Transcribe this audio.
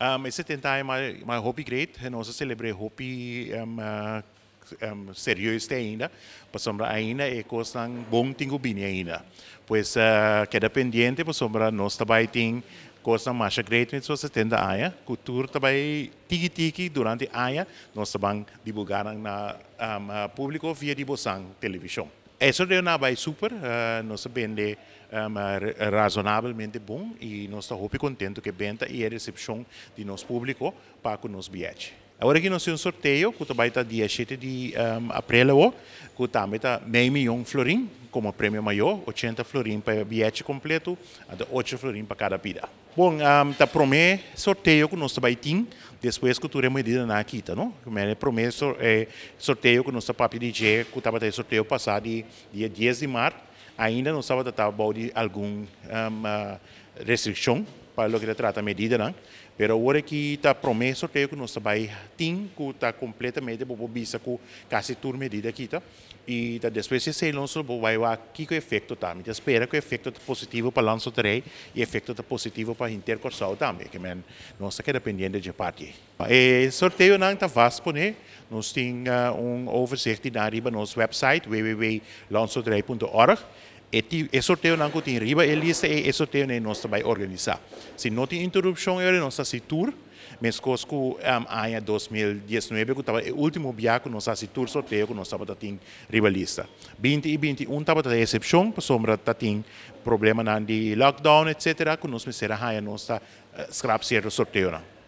Um, i sitt inntil er hobby great, eh, nós celebramos celebrer hobby um, uh, eh, um, seriøst ainda, para sombra ainda é coisa bom tingo ainda. Pois uh, eh, queda pendente, para sombra nós também tem coisa mais great, mas você tende a aia, cultura também tiki tiki durante a aia, nós também divulgar na um, público via de bossang televisão. Isso deu na vai super, uh, eh, nós vende eh, um, razoavelmente bom e nós estamos muito contentes que venda e a recepção de nosso público para o nosso bilhete. Agora aqui nós temos um sorteio, que vai estar eh, dia 7 de um, abril, que também está meio milhão florim, como prêmio maior, 80 florins para bilhete completo, até 8 florins para cada pida. Bom, um, tá sorteio que o nosso ter, depois que tu medida na quita, não? Promete sorteio que o nosso papi DJ, que estava ter sorteio passado dia 10 de março, ainda não estava tava de alguma um, uh, restrição para o que se trata medida, não? Né? Pero agora é que está promesso que nós vai ter que está completamente bobo visa com quase tudo medida aqui, tá? E tá, depois se sei lanço, vai ver aqui que o efeito tá. Me então, espera que o efeito tá positivo para lanço 3 e efeito tá positivo para intercursal também, que men nós está dependendo de parte. E é, sorteio não está vasto, né? Nós então, tem uh, um overzicht na riba nosso website wwwlanso esse, esse sorteio não tem riba, ele é esse sorteio que nós vai organizar. Se não tem interrupção, ele não si tour, mas com o ano 2019, que estava o último viagem, nós se tour sorteio que nós estava tem rivalista. 20 e 21 estava a exceção, para sombra tem problema de lockdown, etc., que nós será a nossa eh, scrap sorteio. Não.